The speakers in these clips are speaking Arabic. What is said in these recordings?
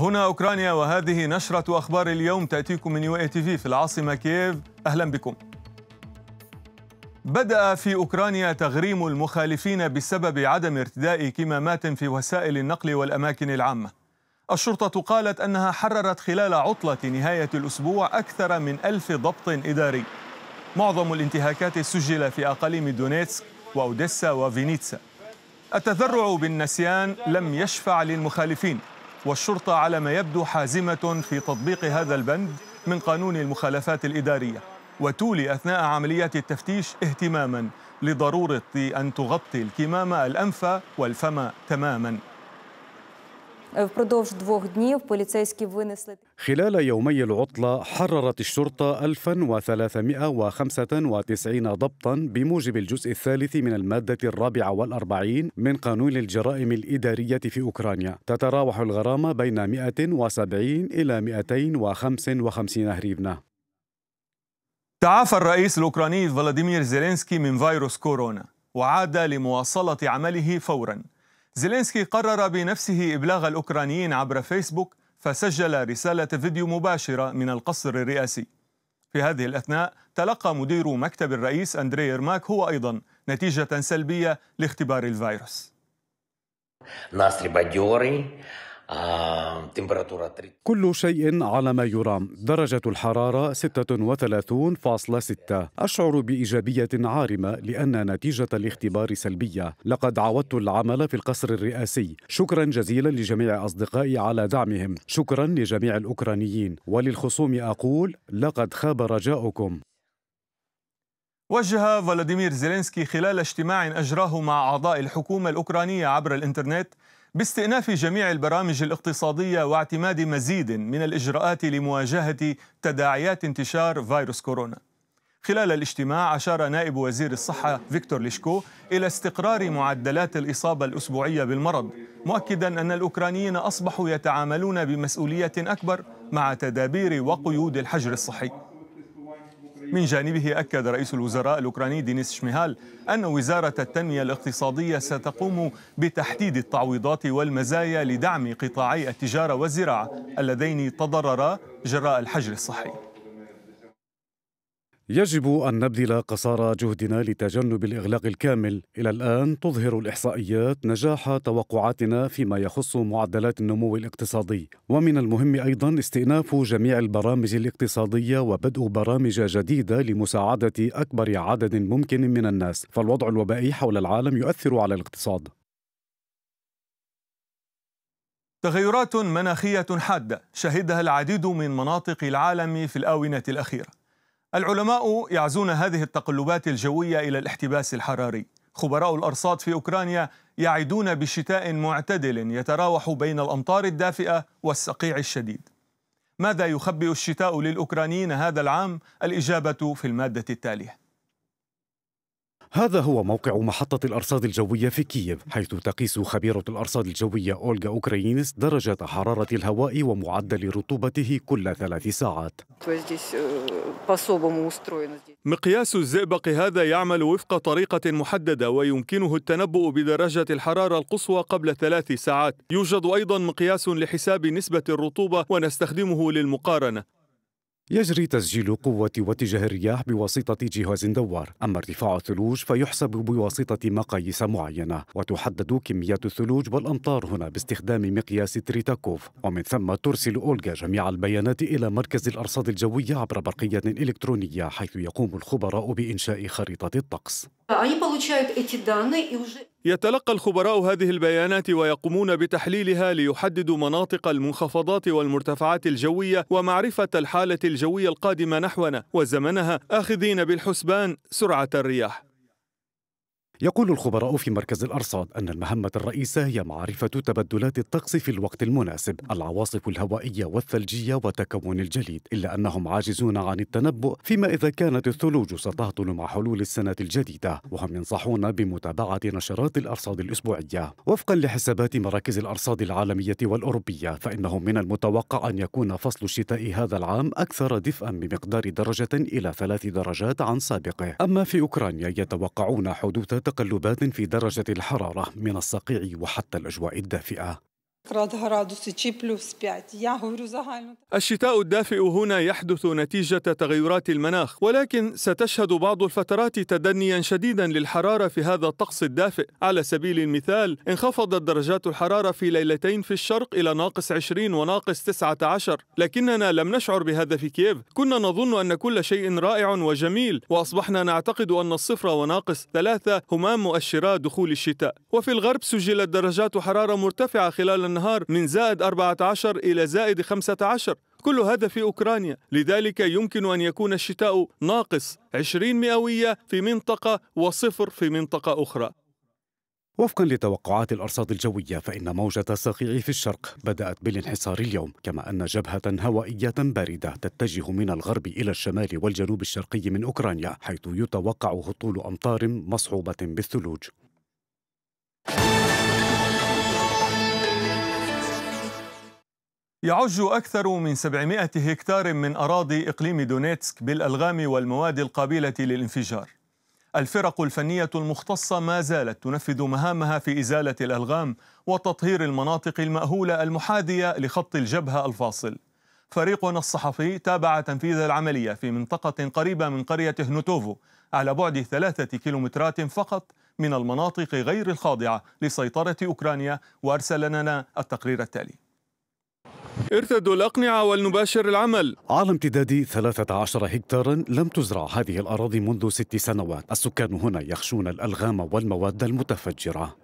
هنا أوكرانيا وهذه نشرة أخبار اليوم تأتيكم من يو اي تي في في العاصمة كييف أهلا بكم بدأ في أوكرانيا تغريم المخالفين بسبب عدم ارتداء كمامات في وسائل النقل والأماكن العامة الشرطة قالت أنها حررت خلال عطلة نهاية الأسبوع أكثر من ألف ضبط إداري معظم الانتهاكات سجل في أقاليم دونيتسك وأوديسا وفينيتسا التذرع بالنسيان لم يشفع للمخالفين والشرطة على ما يبدو حازمة في تطبيق هذا البند من قانون المخالفات الإدارية وتولي أثناء عمليات التفتيش اهتماما لضرورة أن تغطي الكمامة الأنف والفم تماما خلال يومي العطلة حررت الشرطة 1395 ضبطا بموجب الجزء الثالث من المادة الرابعة والأربعين من قانون الجرائم الإدارية في أوكرانيا تتراوح الغرامة بين 170 إلى 255 هريفنا تعافى الرئيس الأوكراني فلاديمير زيلينسكي من فيروس كورونا وعاد لمواصلة عمله فوراً زيلينسكي قرر بنفسه إبلاغ الأوكرانيين عبر فيسبوك فسجل رسالة فيديو مباشرة من القصر الرئاسي في هذه الأثناء تلقى مدير مكتب الرئيس أندري إرماك هو أيضا نتيجة سلبية لاختبار الفيروس كل شيء على ما يرام درجة الحرارة 36.6 أشعر بإيجابية عارمة لأن نتيجة الاختبار سلبية لقد عودت العمل في القصر الرئاسي شكرا جزيلا لجميع أصدقائي على دعمهم شكرا لجميع الأوكرانيين وللخصوم أقول لقد خاب رجاؤكم وجه فلاديمير زيلينسكي خلال اجتماع أجراه مع أعضاء الحكومة الأوكرانية عبر الإنترنت باستئناف جميع البرامج الاقتصادية واعتماد مزيد من الإجراءات لمواجهة تداعيات انتشار فيروس كورونا خلال الاجتماع أشار نائب وزير الصحة فيكتور ليشكو إلى استقرار معدلات الإصابة الأسبوعية بالمرض مؤكدا أن الأوكرانيين أصبحوا يتعاملون بمسؤولية أكبر مع تدابير وقيود الحجر الصحي من جانبه أكد رئيس الوزراء الأوكراني دينيس شميهال أن وزارة التنمية الاقتصادية ستقوم بتحديد التعويضات والمزايا لدعم قطاعي التجارة والزراعة اللذين تضررا جراء الحجر الصحي يجب أن نبذل قصارى جهدنا لتجنب الإغلاق الكامل إلى الآن تظهر الإحصائيات نجاح توقعاتنا فيما يخص معدلات النمو الاقتصادي ومن المهم أيضا استئناف جميع البرامج الاقتصادية وبدء برامج جديدة لمساعدة أكبر عدد ممكن من الناس فالوضع الوبائي حول العالم يؤثر على الاقتصاد تغيرات مناخية حادة شهدها العديد من مناطق العالم في الآونة الأخيرة العلماء يعزون هذه التقلبات الجوية إلى الاحتباس الحراري خبراء الأرصاد في أوكرانيا يعدون بشتاء معتدل يتراوح بين الأمطار الدافئة والصقيع الشديد ماذا يخبئ الشتاء للأوكرانيين هذا العام؟ الإجابة في المادة التالية هذا هو موقع محطة الأرصاد الجوية في كييف حيث تقيس خبيرة الأرصاد الجوية أولغا أوكرينيس درجة حرارة الهواء ومعدل رطوبته كل ثلاث ساعات مقياس الزئبق هذا يعمل وفق طريقة محددة ويمكنه التنبؤ بدرجة الحرارة القصوى قبل ثلاث ساعات يوجد أيضا مقياس لحساب نسبة الرطوبة ونستخدمه للمقارنة يجري تسجيل قوة واتجاه الرياح بواسطة جهاز دوار، أما ارتفاع الثلوج فيحسب بواسطة مقاييس معينة، وتحدد كميات الثلوج والأمطار هنا باستخدام مقياس تريتاكوف، ومن ثم ترسل أولغا جميع البيانات إلى مركز الأرصاد الجوية عبر برقية إلكترونية، حيث يقوم الخبراء بإنشاء خريطة الطقس. يتلقى الخبراء هذه البيانات ويقومون بتحليلها ليحددوا مناطق المنخفضات والمرتفعات الجوية ومعرفة الحالة الجوية القادمة نحونا وزمنها آخذين بالحسبان سرعة الرياح يقول الخبراء في مركز الأرصاد أن المهمة الرئيسة هي معرفة تبدلات الطقس في الوقت المناسب، العواصف الهوائية والثلجية وتكون الجليد، إلا أنهم عاجزون عن التنبؤ فيما إذا كانت الثلوج ستهطل مع حلول السنة الجديدة، وهم ينصحون بمتابعة نشرات الأرصاد الأسبوعية. وفقا لحسابات مراكز الأرصاد العالمية والأوروبية، فإنه من المتوقع أن يكون فصل الشتاء هذا العام أكثر دفئا بمقدار درجة إلى ثلاث درجات عن سابقه. أما في أوكرانيا يتوقعون حدوث تقلبات في درجة الحرارة من الصقيع وحتى الأجواء الدافئة الشتاء الدافئ هنا يحدث نتيجة تغيرات المناخ ولكن ستشهد بعض الفترات تدنيا شديدا للحرارة في هذا الطقس الدافئ على سبيل المثال انخفضت درجات الحرارة في ليلتين في الشرق إلى ناقص 20 وناقص 19 لكننا لم نشعر بهذا في كييف كنا نظن أن كل شيء رائع وجميل وأصبحنا نعتقد أن الصفر وناقص ثلاثة هما مؤشرا دخول الشتاء وفي الغرب سجلت درجات حرارة مرتفعة خلال النهار من زائد 14 إلى زائد 15 كل هذا في أوكرانيا لذلك يمكن أن يكون الشتاء ناقص 20 مئوية في منطقة وصفر في منطقة أخرى وفقا لتوقعات الارصاد الجويه فان موجه الصقيع في الشرق بدات بالانحسار اليوم كما ان جبهه هوائيه بارده تتجه من الغرب الى الشمال والجنوب الشرقي من اوكرانيا حيث يتوقع هطول امطار مصحوبه بالثلوج يعج أكثر من 700 هكتار من أراضي إقليم دونيتسك بالألغام والمواد القابلة للانفجار الفرق الفنية المختصة ما زالت تنفذ مهامها في إزالة الألغام وتطهير المناطق المأهولة المحاذية لخط الجبهة الفاصل فريقنا الصحفي تابع تنفيذ العملية في منطقة قريبة من قرية هنوتوفو على بعد ثلاثة كيلومترات فقط من المناطق غير الخاضعة لسيطرة أوكرانيا وأرسل لنا التقرير التالي ارتدوا الأقنعة ولنباشر العمل على امتداد 13 هكتارا لم تزرع هذه الأراضي منذ ست سنوات السكان هنا يخشون الألغام والمواد المتفجرة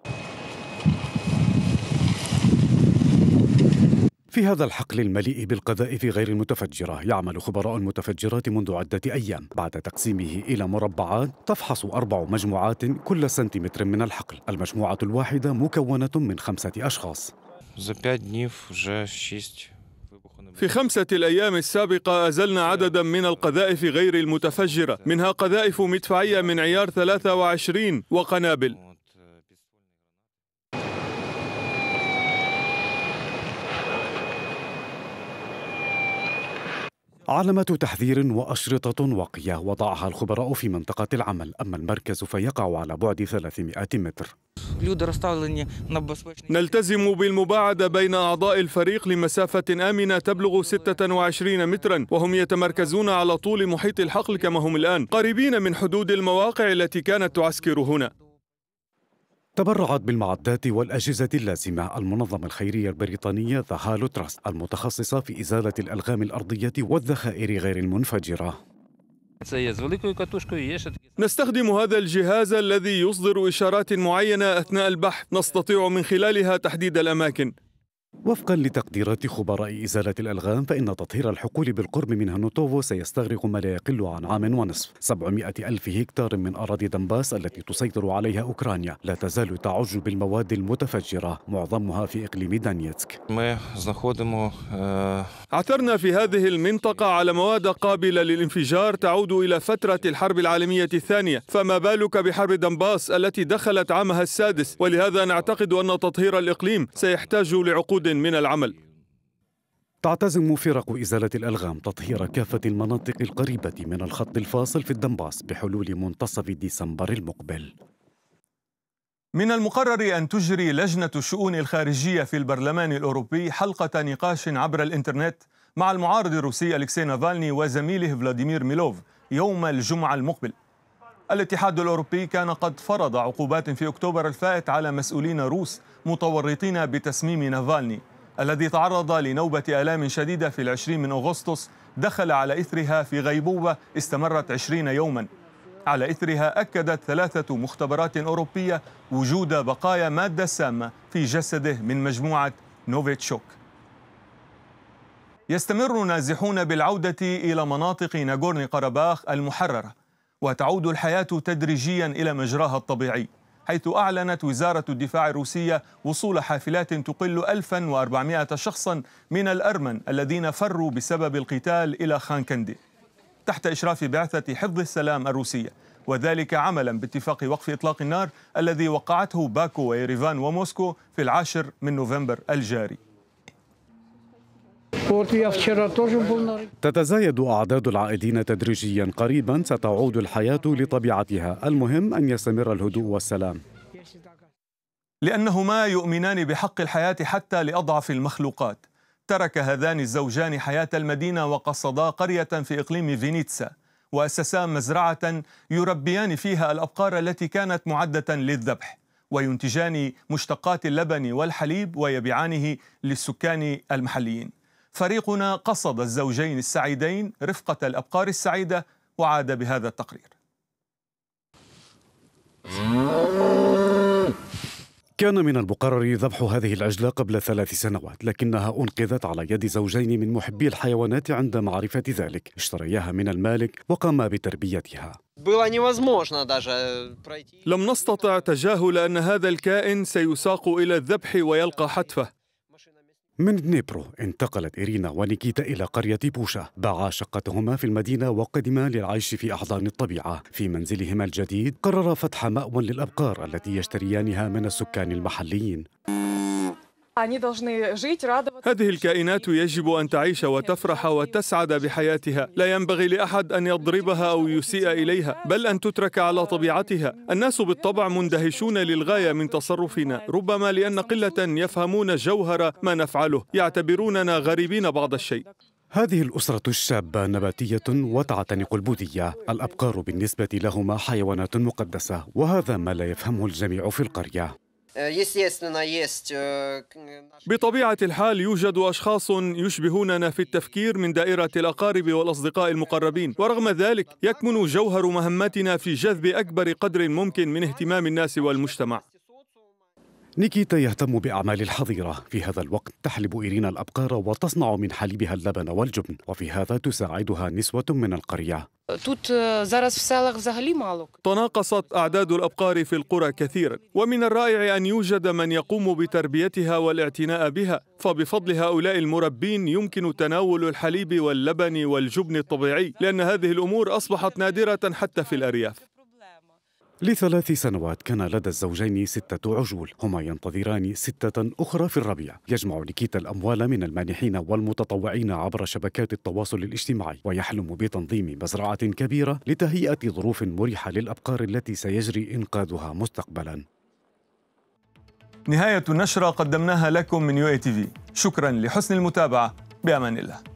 في هذا الحقل المليء بالقذائف غير المتفجرة يعمل خبراء المتفجرات منذ عدة أيام بعد تقسيمه إلى مربعات تفحص أربع مجموعات كل سنتيمتر من الحقل المجموعة الواحدة مكونة من خمسة أشخاص في خمسة الأيام السابقة أزلنا عددا من القذائف غير المتفجرة منها قذائف مدفعية من عيار 23 وقنابل علامة تحذير وأشرطة واقية وضعها الخبراء في منطقة العمل أما المركز فيقع على بعد 300 متر نلتزم بالمباعدة بين أعضاء الفريق لمسافة آمنة تبلغ 26 مترا وهم يتمركزون على طول محيط الحقل كما هم الآن قريبين من حدود المواقع التي كانت تعسكر هنا تبرعت بالمعدات والأجهزة اللازمة المنظمة الخيرية البريطانية ذا Halo تراست المتخصصة في إزالة الألغام الأرضية والذخائر غير المنفجرة نستخدم هذا الجهاز الذي يصدر إشارات معينة أثناء البحث نستطيع من خلالها تحديد الأماكن وفقا لتقديرات خبراء إزالة الألغام فإن تطهير الحقول بالقرب من هنوتوفو سيستغرق ما لا يقل عن عام ونصف 700 ألف هكتار من أراضي دنباس التي تسيطر عليها أوكرانيا لا تزال تعج بالمواد المتفجرة معظمها في إقليم دانيتسك آه، عثرنا في هذه المنطقة على مواد قابلة للانفجار تعود إلى فترة الحرب العالمية الثانية فما بالك بحرب دنباس التي دخلت عامها السادس ولهذا نعتقد أن تطهير الإقليم سيحتاج لعقود من العمل تعتزم فرق إزالة الألغام تطهير كافة المناطق القريبة من الخط الفاصل في الدنباس بحلول منتصف ديسمبر المقبل من المقرر أن تجري لجنة الشؤون الخارجية في البرلمان الأوروبي حلقة نقاش عبر الإنترنت مع المعارض الروسي أليكسي نافالني وزميله فلاديمير ميلوف يوم الجمعة المقبل الاتحاد الأوروبي كان قد فرض عقوبات في أكتوبر الفائت على مسؤولين روس متورطين بتسميم نافالني الذي تعرض لنوبة آلام شديدة في العشرين من أغسطس دخل على إثرها في غيبوبة استمرت عشرين يوما على إثرها أكدت ثلاثة مختبرات أوروبية وجود بقايا مادة سامة في جسده من مجموعة نوفيتشوك يستمر نازحون بالعودة إلى مناطق ناغورني قرباخ المحررة وتعود الحياة تدريجيا إلى مجراها الطبيعي حيث أعلنت وزارة الدفاع الروسية وصول حافلات تقل 1400 شخصا من الأرمن الذين فروا بسبب القتال إلى خانكندي تحت إشراف بعثة حفظ السلام الروسية وذلك عملا باتفاق وقف إطلاق النار الذي وقعته باكو ويريفان وموسكو في العاشر من نوفمبر الجاري تتزايد أعداد العائدين تدريجيا قريبا ستعود الحياة لطبيعتها المهم أن يستمر الهدوء والسلام لأنهما يؤمنان بحق الحياة حتى لأضعف المخلوقات ترك هذان الزوجان حياة المدينة وقصدا قرية في إقليم فينيتسا وأسسا مزرعة يربيان فيها الأبقار التي كانت معدة للذبح وينتجان مشتقات اللبن والحليب ويبيعانه للسكان المحليين فريقنا قصد الزوجين السعيدين رفقة الأبقار السعيدة وعاد بهذا التقرير كان من المقرر ذبح هذه العجلة قبل ثلاث سنوات لكنها أنقذت على يد زوجين من محبي الحيوانات عند معرفة ذلك اشترياها من المالك وقام بتربيتها э, لم نستطع تجاهل أن هذا الكائن سيساق إلى الذبح ويلقى حتفه من دنيبرو انتقلت إيرينا ونيكيتا إلى قرية بوشا باعا شقتهما في المدينة وقدما للعيش في أحضان الطبيعة في منزلهما الجديد قررا فتح مأوى للأبقار التي يشتريانها من السكان المحليين هذه الكائنات يجب أن تعيش وتفرح وتسعد بحياتها لا ينبغي لأحد أن يضربها أو يسيء إليها بل أن تترك على طبيعتها الناس بالطبع مندهشون للغاية من تصرفنا ربما لأن قلة يفهمون جوهر ما نفعله يعتبروننا غريبين بعض الشيء هذه الأسرة الشابة نباتية وتعتنق البوذية الأبقار بالنسبة لهما حيوانات مقدسة وهذا ما لا يفهمه الجميع في القرية Э, э, э, بطبيعة الحال يوجد أشخاص يشبهوننا في التفكير من دائرة الأقارب والأصدقاء المقربين ورغم ذلك يكمن جوهر مهمتنا في جذب أكبر قدر ممكن من اهتمام الناس والمجتمع نيكيتا يهتم بأعمال الحظيرة في هذا الوقت تحلب إيرينا الأبقار وتصنع من حليبها اللبن والجبن وفي هذا تساعدها نسوة من القرية э, تناقصت أعداد الأبقار في القرى كثيرا ومن الرائع أن يوجد من يقوم بتربيتها والاعتناء بها فبفضل هؤلاء المربين يمكن تناول الحليب واللبن والجبن الطبيعي لأن هذه الأمور أصبحت نادرة حتى في الأرياف لثلاث سنوات كان لدى الزوجين ستة عجول هما ينتظران ستة أخرى في الربيع يجمع نيكيتا الأموال من المانحين والمتطوعين عبر شبكات التواصل الاجتماعي ويحلم بتنظيم مزرعة كبيرة لتهيئة ظروف مريحة للأبقار التي سيجري إنقاذها مستقبلا نهاية النشرة قدمناها لكم من يو اي تي في شكرا لحسن المتابعة بأمان الله